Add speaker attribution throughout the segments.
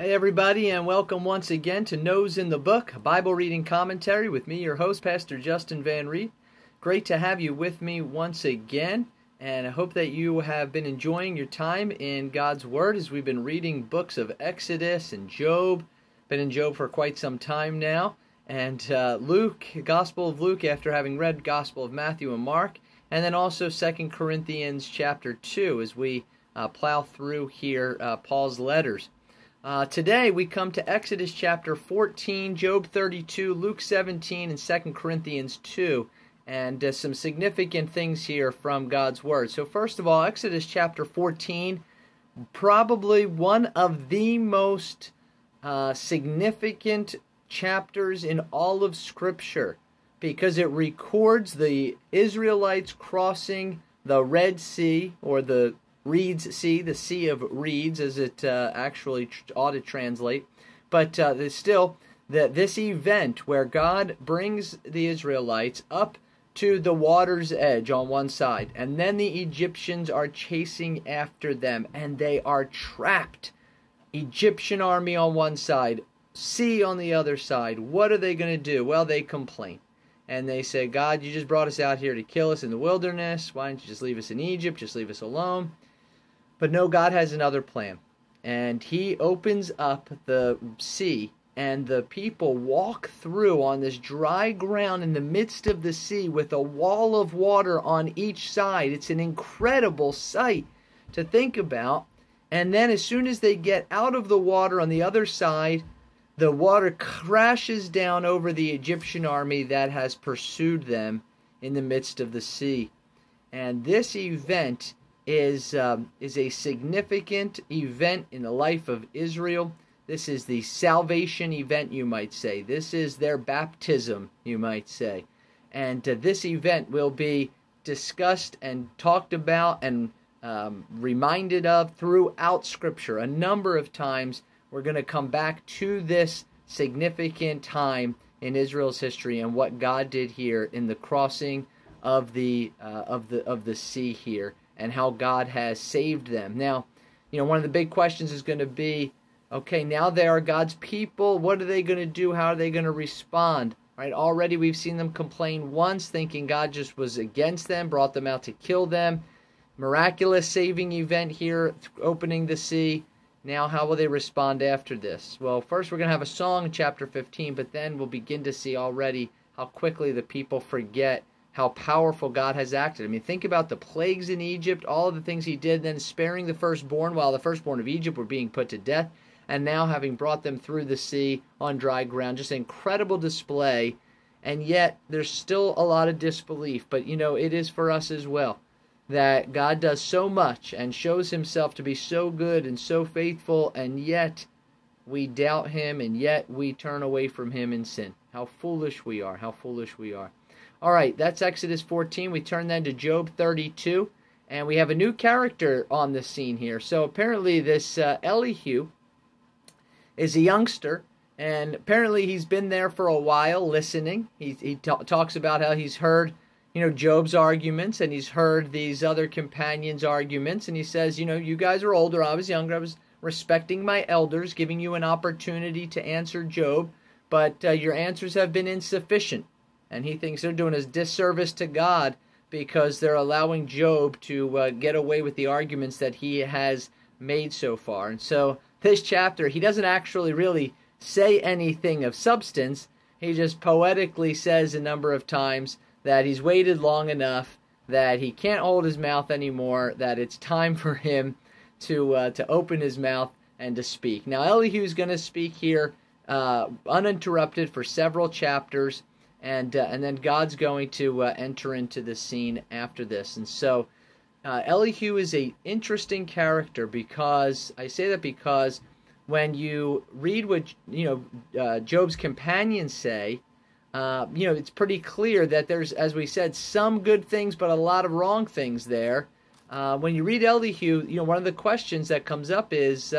Speaker 1: Hey, everybody, and welcome once again to Nose in the Book, Bible reading commentary with me, your host, Pastor Justin Van Reed. Great to have you with me once again, and I hope that you have been enjoying your time in God's Word as we've been reading books of Exodus and Job. Been in Job for quite some time now, and uh, Luke, Gospel of Luke, after having read Gospel of Matthew and Mark, and then also Second Corinthians chapter 2 as we uh, plow through here uh, Paul's letters. Uh, today we come to Exodus chapter 14, Job 32, Luke 17, and 2 Corinthians 2, and uh, some significant things here from God's Word. So, first of all, Exodus chapter 14, probably one of the most uh, significant chapters in all of Scripture because it records the Israelites crossing the Red Sea or the Reeds Sea, the Sea of Reeds, as it uh, actually tr- ought to translate. But uh, still, that this event where God brings the Israelites up to the water's edge on one side, and then the Egyptians are chasing after them, and they are trapped. Egyptian army on one side, sea on the other side. What are they going to do? Well, they complain. And they say, God, you just brought us out here to kill us in the wilderness. Why do not you just leave us in Egypt? Just leave us alone. But no, God has another plan. And he opens up the sea, and the people walk through on this dry ground in the midst of the sea with a wall of water on each side. It's an incredible sight to think about. And then, as soon as they get out of the water on the other side, the water crashes down over the Egyptian army that has pursued them in the midst of the sea. And this event is, um, is a significant event in the life of Israel. This is the salvation event, you might say. This is their baptism, you might say. And uh, this event will be discussed and talked about and um, reminded of throughout Scripture a number of times. We're going to come back to this significant time in Israel's history and what God did here in the crossing of the uh, of the of the sea here and how God has saved them. Now, you know, one of the big questions is going to be okay, now they are God's people. What are they going to do? How are they going to respond? Right? Already we've seen them complain once, thinking God just was against them, brought them out to kill them. Miraculous saving event here, opening the sea. Now, how will they respond after this? Well, first we're going to have a song in chapter 15, but then we'll begin to see already how quickly the people forget how powerful God has acted. I mean, think about the plagues in Egypt, all of the things he did, then sparing the firstborn while the firstborn of Egypt were being put to death, and now having brought them through the sea on dry ground. Just an incredible display. And yet, there's still a lot of disbelief. But, you know, it is for us as well that God does so much and shows himself to be so good and so faithful, and yet we doubt him, and yet we turn away from him in sin. How foolish we are! How foolish we are. All right, that's Exodus 14. We turn then to Job 32, and we have a new character on the scene here. So apparently, this uh, Elihu is a youngster, and apparently, he's been there for a while listening. He, he talks about how he's heard. You know, Job's arguments, and he's heard these other companions' arguments, and he says, You know, you guys are older, I was younger, I was respecting my elders, giving you an opportunity to answer Job, but uh, your answers have been insufficient and he thinks they're doing a disservice to God because they're allowing Job to uh, get away with the arguments that he has made so far. And so this chapter, he doesn't actually really say anything of substance. He just poetically says a number of times that he's waited long enough, that he can't hold his mouth anymore, that it's time for him to uh, to open his mouth and to speak. Now Elihu's going to speak here uh, uninterrupted for several chapters and uh, and then God's going to uh, enter into the scene after this. And so uh, Elihu is a interesting character because I say that because when you read what you know uh, Job's companions say, uh, you know it's pretty clear that there's, as we said, some good things but a lot of wrong things there. Uh, when you read Elihu, you know one of the questions that comes up is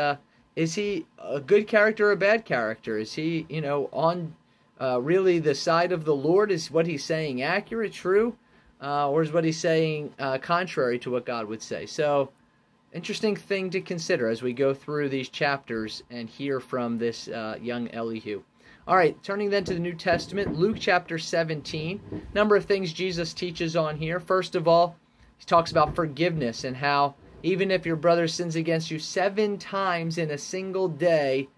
Speaker 1: is he a good character or a bad character? Is he, you know, on uh, really the side of the Lord? Is what he's saying accurate, true, uh, or is what he's saying uh, contrary to what God would say? So, interesting thing to consider as we go through these chapters and hear from this uh, young Elihu. All right, turning then to the New Testament, Luke chapter 17. Number of things Jesus teaches on here. First of all, he talks about forgiveness and how even if your brother sins against you seven times in a single day,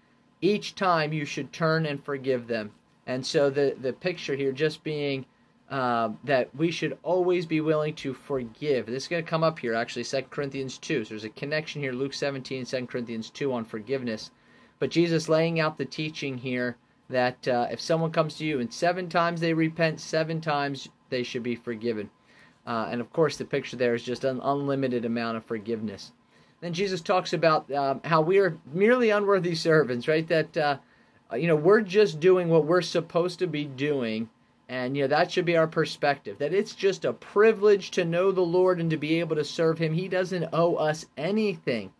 Speaker 1: each time you should turn and forgive them. And so the, the picture here just being uh, that we should always be willing to forgive. This is going to come up here, actually, 2 Corinthians 2. So there's a connection here, Luke 17, 2 Corinthians 2 on forgiveness. But Jesus laying out the teaching here that uh, if someone comes to you and seven times they repent, seven times they should be forgiven. Uh, and of course, the picture there is just an unlimited amount of forgiveness. Then Jesus talks about uh, how we are merely unworthy servants, right? That uh, uh, you know, we're just doing what we're supposed to be doing. And, you know, that should be our perspective that it's just a privilege to know the Lord and to be able to serve Him. He doesn't owe us anything.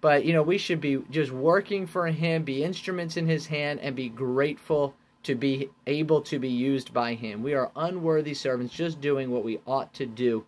Speaker 1: But, you know, we should be just working for Him, be instruments in His hand, and be grateful to be able to be used by Him. We are unworthy servants, just doing what we ought to do.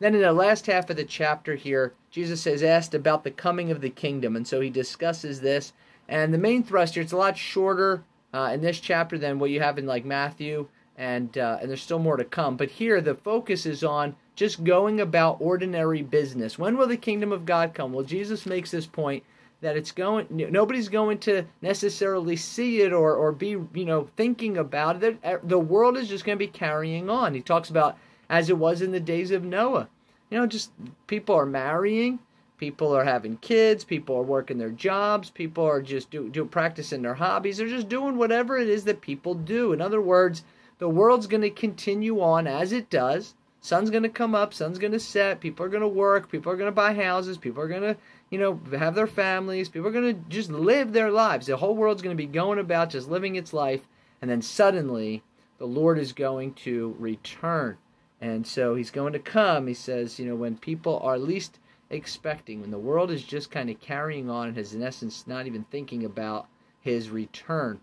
Speaker 1: Then, in the last half of the chapter here, Jesus has asked about the coming of the kingdom. And so he discusses this and the main thrust here, it's a lot shorter uh, in this chapter than what you have in like Matthew, and uh, and there's still more to come. But here, the focus is on just going about ordinary business. When will the kingdom of God come? Well, Jesus makes this point that it's going nobody's going to necessarily see it or or be you know thinking about it the world is just going to be carrying on he talks about as it was in the days of noah you know just people are marrying People are having kids. People are working their jobs. People are just do, do practicing their hobbies. They're just doing whatever it is that people do. In other words, the world's going to continue on as it does. Sun's going to come up. Sun's going to set. People are going to work. People are going to buy houses. People are going to, you know, have their families. People are going to just live their lives. The whole world's going to be going about just living its life. And then suddenly, the Lord is going to return. And so he's going to come. He says, you know, when people are least expecting, when the world is just kind of carrying on and has in essence not even thinking about his return.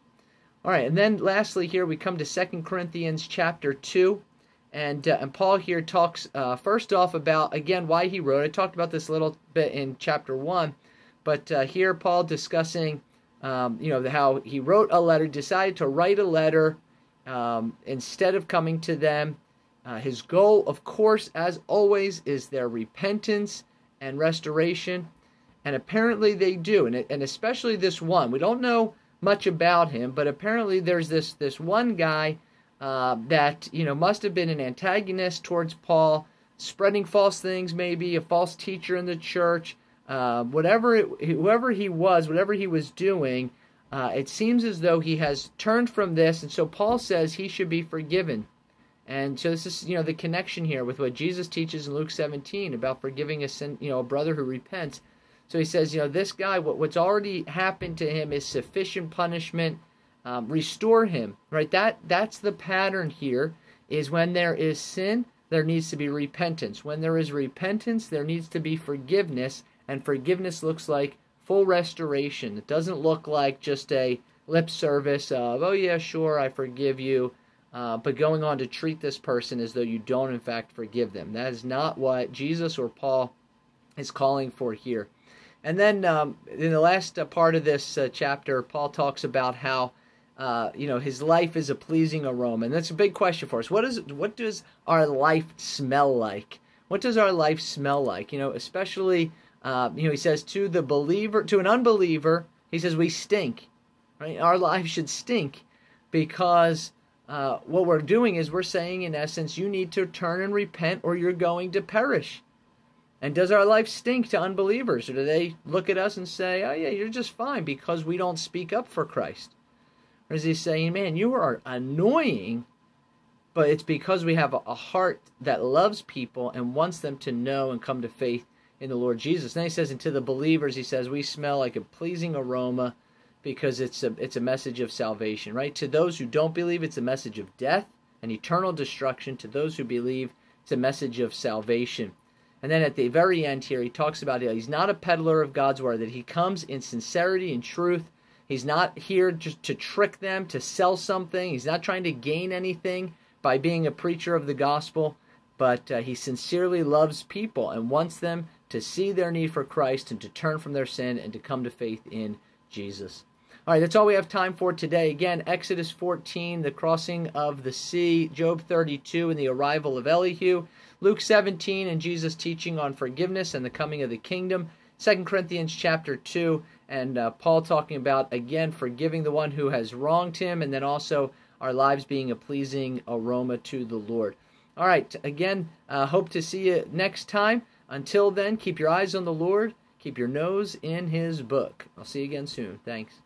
Speaker 1: All right, and then lastly here we come to Second Corinthians chapter 2. And, uh, and Paul here talks uh, first off about, again, why he wrote. I talked about this a little bit in chapter 1, but uh, here Paul discussing, um, you know, how he wrote a letter, decided to write a letter um, instead of coming to them. Uh, his goal, of course, as always, is their repentance and restoration. And apparently they do, and, and especially this one. We don't know much about him, but apparently there's this this one guy uh, that you know must have been an antagonist towards Paul, spreading false things, maybe a false teacher in the church, uh, whatever it, whoever he was, whatever he was doing. Uh, it seems as though he has turned from this, and so Paul says he should be forgiven. And so this is, you know, the connection here with what Jesus teaches in Luke 17 about forgiving a sin, you know, a brother who repents. So he says, you know, this guy, what, what's already happened to him is sufficient punishment. Um, restore him, right? That that's the pattern here. Is when there is sin, there needs to be repentance. When there is repentance, there needs to be forgiveness, and forgiveness looks like full restoration. It doesn't look like just a lip service of, oh yeah, sure, I forgive you uh, but going on to treat this person as though you don't, in fact, forgive them. That is not what Jesus or Paul is calling for here. And then um, in the last uh, part of this uh, chapter, Paul talks about how uh, you know his life is a pleasing aroma, and that's a big question for us. What is what does our life smell like? What does our life smell like? You know, especially uh, you know he says to the believer, to an unbeliever, he says we stink. Right? Our life should stink because uh, what we're doing is we're saying, in essence, you need to turn and repent or you're going to perish. And does our life stink to unbelievers? Or do they look at us and say, oh, yeah, you're just fine because we don't speak up for Christ? Or is he saying, man, you are annoying, but it's because we have a heart that loves people and wants them to know and come to faith in the Lord Jesus? And then he says, and to the believers, he says, we smell like a pleasing aroma because it's a it's a message of salvation, right? To those who don't believe, it's a message of death and eternal destruction. To those who believe, it's a message of salvation. And then at the very end here, he talks about he's not a peddler of God's word, that he comes in sincerity and truth. He's not here just to trick them, to sell something. He's not trying to gain anything by being a preacher of the gospel, but uh, he sincerely loves people and wants them to see their need for Christ and to turn from their sin and to come to faith in Jesus. All right, that's all we have time for today. Again, Exodus 14, the crossing of the sea, Job 32, and the arrival of Elihu, Luke 17, and Jesus' teaching on forgiveness and the coming of the kingdom, 2 Corinthians chapter 2, and uh, Paul talking about, again, forgiving the one who has wronged him, and then also our lives being a pleasing aroma to the Lord. All right, again, uh, hope to see you next time. Until then, keep your eyes on the Lord, keep your nose in his book. I'll see you again soon. Thanks.